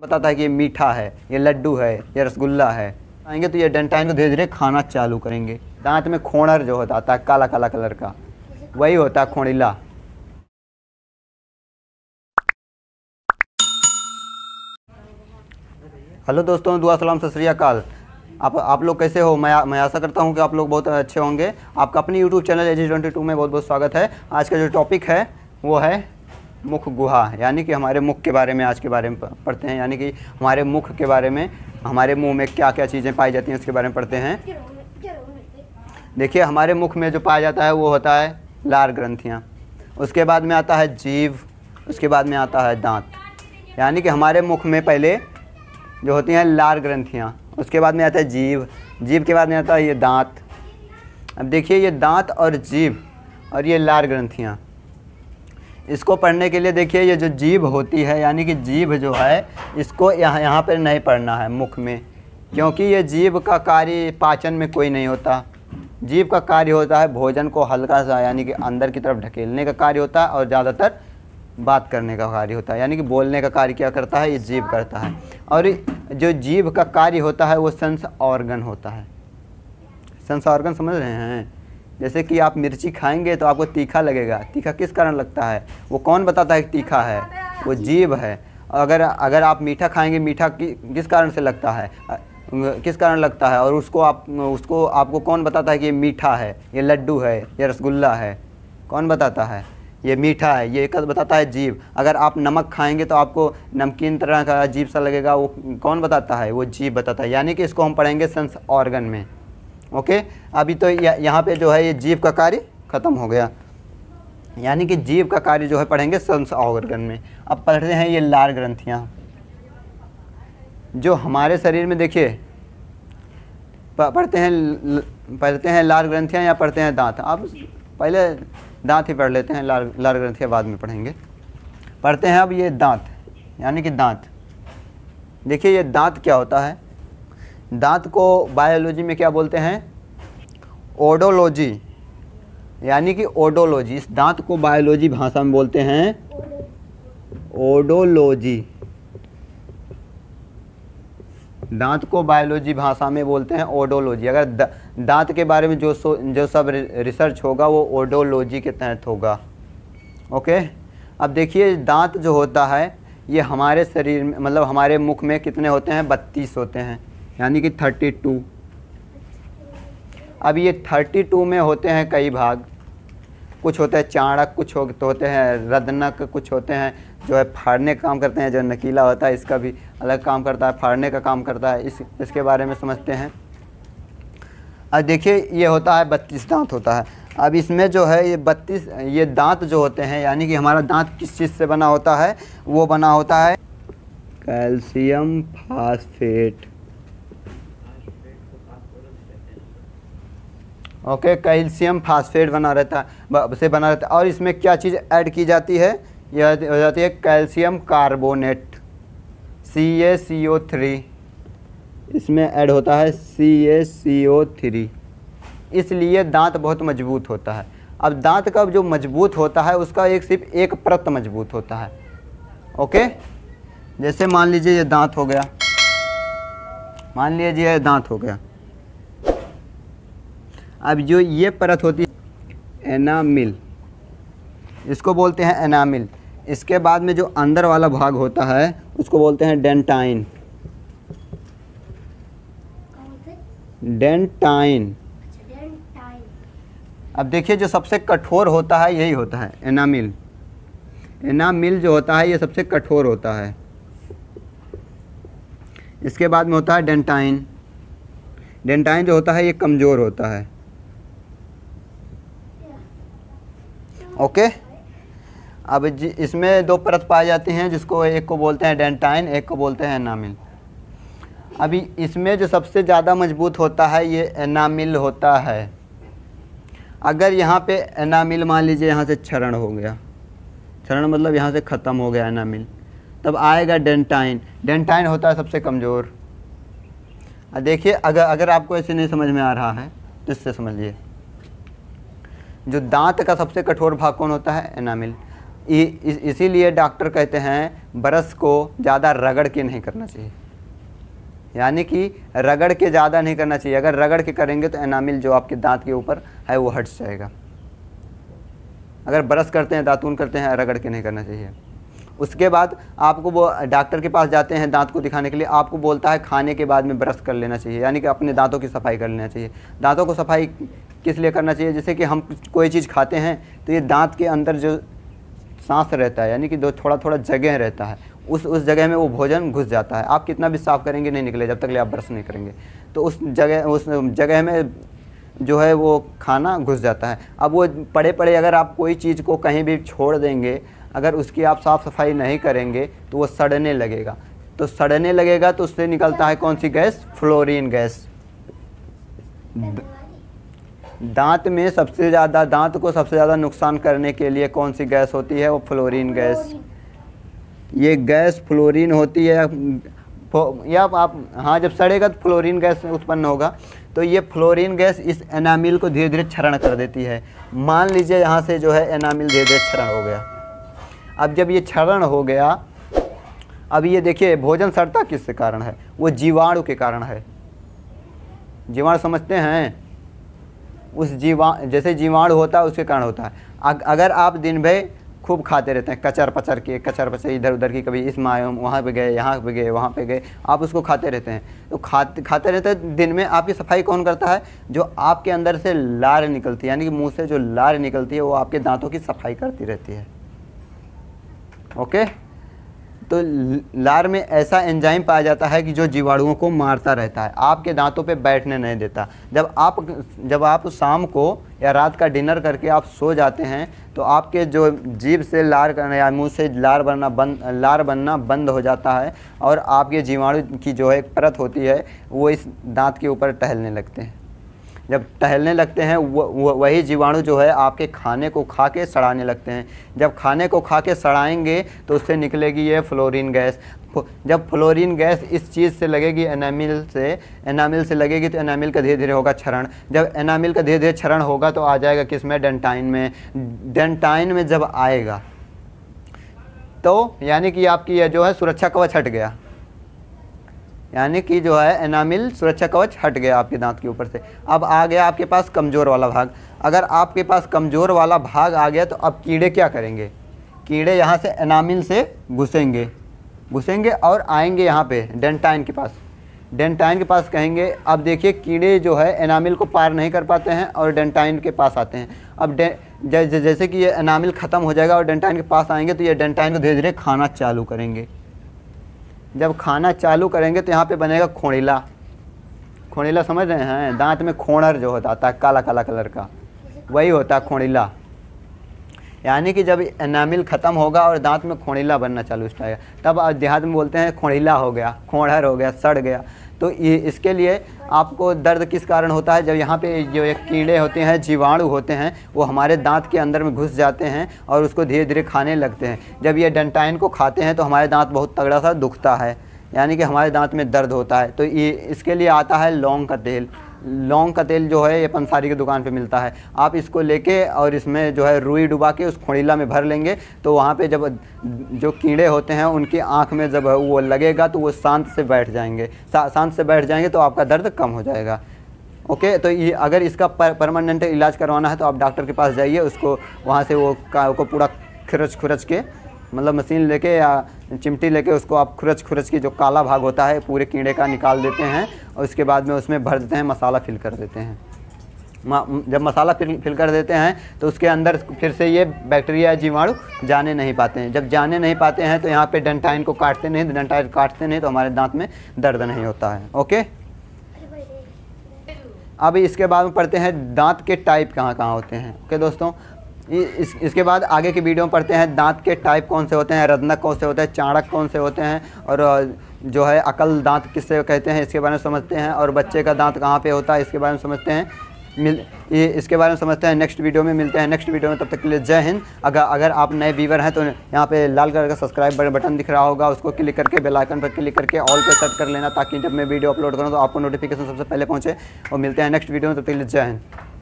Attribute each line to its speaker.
Speaker 1: बताता है कि ये मीठा है ये लड्डू है ये रसगुल्ला है आएंगे तो ये डेंटाइन को धीरे धीरे खाना चालू करेंगे दांत में खोणर जो होता है काला काला कलर का वही होता है खोड़ीला हेलो दोस्तों दुआ सलाम सत श्रीकाल आप आप लोग कैसे हो मैं मैं आशा करता हूँ कि आप लोग बहुत अच्छे होंगे आपका अपनी यूट्यूब चैनल ट्वेंटी में बहुत बहुत स्वागत है आज का जो टॉपिक है वो है मुख गुहा यानी कि हमारे मुख के बारे में आज के बारे में पढ़ते हैं यानी कि हमारे मुख के बारे में हमारे मुंह में क्या क्या चीज़ें पाई जाती हैं उसके बारे में पढ़ते हैं देखिए हमारे मुख में जो पाया जाता है वो होता है लार ग्रंथियाँ उसके बाद में आता है जीव उसके बाद में आता है दांत यानी कि हमारे मुख में पहले जो होती हैं लार ग्रंथियाँ उसके बाद में आता है जीव जीव के बाद में आता है ये दांत अब देखिए ये दांत और जीव और ये लार ग्रंथियाँ इसको पढ़ने के लिए देखिए ये जो जीभ होती है यानी कि जीभ जो है इसको यहाँ यहाँ पर नहीं पढ़ना है मुख में क्योंकि ये जीभ का कार्य पाचन में कोई नहीं होता जीभ का कार्य होता है भोजन को हल्का सा यानी कि अंदर की तरफ ढकेलने का कार्य होता है और ज़्यादातर बात करने का कार्य होता है यानी कि बोलने का कार्य क्या करता है ये जीभ करता है और जो जीभ का कार्य होता है वो सेंस ऑर्गन होता है सेंस ऑर्गन समझ रहे हैं जैसे कि आप मिर्ची खाएंगे तो आपको तीखा लगेगा तीखा किस कारण लगता है वो कौन बताता है तीखा है वो जीव है अगर अगर आप मीठा खाएंगे मीठा कि, किस कारण से लगता है किस कारण लगता है और उसको आप उसको आपको कौन बताता है कि ये मीठा है ये लड्डू है ये रसगुल्ला है कौन बताता है ये मीठा है ये बताता है जीव अगर आप नमक खाएंगे तो आपको नमकीन तरह का अजीब सा लगेगा वो कौन बताता है वो जीव बताता है यानी कि इसको हम पढ़ेंगे सेंस ऑर्गन में ओके अभी तो यहाँ पे जो है ये जीव का कार्य खत्म हो गया यानी कि जीव का कार्य जो है पढ़ेंगे संस अवगन में अब पढ़ते हैं ये लार ग्रंथियाँ जो हमारे शरीर में देखिए पढ़ते हैं पढ़ते हैं लार ग्रंथियाँ या पढ़ते हैं दांत अब पहले दांत ही पढ़ लेते हैं लार लार ग्रंथियाँ बाद में पढ़ेंगे पढ़ते हैं अब ये दांत यानी कि दांत देखिए ये दांत क्या होता है दांत को बायोलॉजी में क्या बोलते हैं ओडोलॉजी यानी कि ओडोलॉजी इस दांत को बायोलॉजी भाषा में बोलते हैं ओडोलॉजी दांत को बायोलॉजी भाषा में बोलते हैं ओडोलॉजी अगर दांत के बारे में जो सो, जो सब रिसर्च होगा वो ओडोलॉजी के तहत होगा ओके अब देखिए दांत जो होता है ये हमारे शरीर में मतलब हमारे मुख में कितने होते हैं बत्तीस होते हैं यानी कि 32 अब ये 32 में होते हैं कई भाग कुछ होते हैं चाणक कुछ हो तो होते हैं रदनक कुछ होते हैं जो है फाड़ने का काम करते हैं जो नकीला होता है इसका भी अलग काम करता है फाड़ने का काम करता है इस इसके बारे में समझते हैं अब देखिए ये होता है बत्तीस दांत होता है अब इसमें जो है ये बत्तीस ये दांत जो होते हैं यानी कि हमारा दांत किस चीज़ से बना होता है वो बना होता है calcium phosphate okay calcium phosphate बना रहता है से बना रहता है और इसमें क्या चीज़ ऐड की जाती है यह हो जाती है calcium carbonate C A C O three इसमें ऐड होता है सी ए सी ओ थ्री इसलिए दांत बहुत मजबूत होता है अब दांत का जो मजबूत होता है उसका एक सिर्फ एक परत मजबूत होता है ओके जैसे मान लीजिए ये दांत हो गया मान लीजिए दांत हो गया अब जो ये परत होती है एनामिल इसको बोलते हैं एनामिल इसके बाद में जो अंदर वाला भाग होता है उसको बोलते हैं डेंटाइन डेंटाइन अच्छा, अब देखिए जो सबसे कठोर होता है यही होता है एनामिल एनामिल जो होता है ये सबसे कठोर होता है इसके बाद में होता है डेंटाइन डेंटाइन जो होता है ये कमज़ोर होता है ओके अब इसमें दो परत पाई जाती हैं जिसको एक को बोलते हैं डेंटाइन एक को बोलते हैं एनामिल अभी इसमें जो सबसे ज़्यादा मजबूत होता है ये एनामिल होता है अगर यहाँ पे एनामिल मान लीजिए यहाँ से क्षरण हो गया क्षरण मतलब यहाँ से ख़त्म हो गया एनामिल तब आएगा डेंटाइन डेंटाइन होता है सबसे कमज़ोर देखिए अगर अगर आपको ऐसे नहीं समझ में आ रहा है तो इससे समझिए जो दांत का सबसे कठोर भाग कौन होता है एनामिल इसीलिए डॉक्टर कहते हैं ब्रश को ज़्यादा रगड़ के नहीं करना चाहिए यानी कि रगड़ के ज़्यादा नहीं करना चाहिए अगर रगड़ के करेंगे तो एनामिल जो आपके दांत के ऊपर है वो हट जाएगा अगर ब्रश करते हैं दातून करते हैं रगड़ के नहीं करना चाहिए उसके बाद आपको वो डॉक्टर के पास जाते हैं दांत को दिखाने के लिए आपको बोलता है खाने के बाद में ब्रश कर लेना चाहिए यानी कि अपने दांतों की सफाई कर लेना चाहिए दांतों को सफाई किस लिए करना चाहिए जैसे कि हम कोई चीज़ खाते हैं तो ये दांत के अंदर जो सांस रहता है यानी कि जो थोड़ा थोड़ा जगह रहता है उस उस जगह में वो भोजन घुस जाता है आप कितना भी साफ़ करेंगे नहीं निकले जब तक ले आप ब्रश नहीं करेंगे तो उस जगह उस जगह में जो है वो खाना घुस जाता है अब वो पड़े पड़े अगर आप कोई चीज़ को कहीं भी छोड़ देंगे अगर उसकी आप साफ़ सफाई नहीं करेंगे तो वो सड़ने लगेगा तो सड़ने लगेगा तो उससे निकलता है कौन सी गैस फ्लोरीन गैस दांत में सबसे ज़्यादा दांत को सबसे ज़्यादा नुकसान करने के लिए कौन सी गैस होती है वो फ्लोरीन गैस ये गैस फ्लोरीन होती है या आप हाँ जब सड़ेगा तो फ्लोरीन गैस उत्पन्न होगा तो ये फ्लोरीन गैस इस एनामिल को धीरे धीरे क्षरण कर देती है मान लीजिए यहाँ से जो है एनामिल धीरे धीरे क्षरण हो गया अब जब ये क्षरण हो गया अब ये देखिए भोजन सड़ता किसके कारण है वो जीवाणु के कारण है जीवाणु समझते हैं उस जीवा जैसे जीवाणु होता है उसके कारण होता है अगर आप दिन भर खूब खाते रहते हैं कचर पचर के कचर पचर इधर उधर की कभी इस माए वहाँ पे गए यहाँ पे गए वहाँ पे गए आप उसको खाते रहते हैं तो खाते खाते रहते हैं दिन में आपकी सफाई कौन करता है जो आपके अंदर से लार निकलती है यानी कि मुँह से जो लार निकलती है वो आपके दांतों की सफाई करती रहती है ओके तो लार में ऐसा एंजाइम पाया जाता है कि जो जीवाणुओं को मारता रहता है आपके दांतों पे बैठने नहीं देता जब आप जब आप शाम को या रात का डिनर करके आप सो जाते हैं तो आपके जो जीभ से लार या मुंह से लार बनना बंद लार बनना बंद हो जाता है और आपके जीवाणु की जो है परत होती है वो इस दांत के ऊपर टहलने लगते हैं जब टहलने लगते हैं वही जीवाणु जो है आपके खाने को खा के सड़ाने लगते हैं जब खाने को खा के सड़ाएंगे तो उससे निकलेगी ये फ्लोरीन गैस जब फ्लोरीन गैस इस चीज़ से लगेगी एनामिल से एनामिल से लगेगी तो एनामिल का धीरे धीरे होगा क्षरण जब एनामिल का धीरे धीरे क्षरण होगा तो आ जाएगा किस में डेंटाइन में डेंटाइन में जब आएगा तो यानी कि आपकी यह जो है सुरक्षा कवच हट गया यानी कि जो है एनामिल सुरक्षा कवच हट गया आपके दांत के ऊपर से अब आ गया आपके पास कमज़ोर वाला भाग अगर आपके पास कमज़ोर वाला भाग आ गया तो अब कीड़े क्या करेंगे कीड़े यहाँ से एनामिल से घुसेंगे घुसेंगे और आएंगे यहाँ पे डेंटाइन के पास डेंटाइन के पास कहेंगे अब देखिए कीड़े जो है एनामिल को पार नहीं कर पाते हैं और डेंटाइन के पास आते हैं अब जैसे कि ये एनामिल ख़त्म हो जाएगा और डेंटाइन के पास आएंगे तो ये डेंटाइन को धीरे धीरे खाना चालू करेंगे जब खाना चालू करेंगे तो यहाँ पे बनेगा खोड़ीला खोड़ीला समझ रहे हैं दांत में खोणर जो होता है काला काला कलर का वही होता है खोड़ीला यानी कि जब एनामिल ख़त्म होगा और दांत में खोड़ीला बनना चालू जाएगा तब देहात में बोलते हैं खोड़ीला हो गया खोड़हर हो गया सड़ गया तो इसके लिए आपको दर्द किस कारण होता है जब यहाँ पे जो एक कीड़े होते हैं जीवाणु होते हैं वो हमारे दांत के अंदर में घुस जाते हैं और उसको धीरे धीरे खाने लगते हैं जब ये डेंटाइन को खाते हैं तो हमारे दांत बहुत तगड़ा सा दुखता है यानी कि हमारे दांत में दर्द होता है तो ये इसके लिए आता है लौंग का तेल लौंग का तेल जो है ये पंसारी की दुकान पे मिलता है आप इसको लेके और इसमें जो है रुई डुबा के उस खोड़ीला में भर लेंगे तो वहाँ पे जब जो कीड़े होते हैं उनकी आँख में जब वो लगेगा तो वो शांत से बैठ जाएंगे शांत से बैठ जाएंगे तो आपका दर्द कम हो जाएगा ओके तो ये अगर इसका पर, परमानेंट इलाज करवाना है तो आप डॉक्टर के पास जाइए उसको वहाँ से वो का पूरा खुरच खुरच के मतलब मशीन लेके या चिमटी लेके उसको आप खुरच खुरच की जो काला भाग होता है पूरे कीड़े का निकाल देते हैं और उसके बाद में उसमें भर देते हैं मसाला फिल कर देते हैं जब मसाला फिल फिल कर देते हैं तो उसके अंदर फिर से ये बैक्टीरिया जीवाणु जाने नहीं पाते हैं जब जाने नहीं पाते हैं तो यहाँ पे डेंटाइन को काटते नहीं डेंटाइन काटते नहीं तो हमारे दांत में दर्द नहीं होता है ओके अब इसके बाद में पढ़ते हैं दांत के टाइप कहाँ कहाँ होते हैं ओके दोस्तों इस इसके बाद आगे की वीडियो में पढ़ते हैं दांत के टाइप कौन से होते हैं रदनक कौन से होते हैं चाणक कौन से होते हैं और जो है अकल दांत किससे कहते हैं इसके बारे में समझते हैं और बच्चे का दांत कहाँ पे होता है इसके बारे में समझते हैं मिल ये इसके बारे में समझते हैं नेक्स्ट वीडियो में मिलते हैं नेक्स्ट वीडियो में तब तक के लिए जय हिंद अगर अगर आप नए व्यूवर हैं तो यहाँ पे लाल कलर का सब्सक्राइब बटन दिख रहा होगा उसको क्लिक करके बेल आइकन पर क्लिक करके ऑल पे सेट कर लेना ताकि जब मैं वीडियो अपलोड करूँ तो आपको नोटिफिकेशन सबसे पहले पहुँचे और मिलते हैं नेक्स्ट वीडियो में तब तक के लिए जय हिंद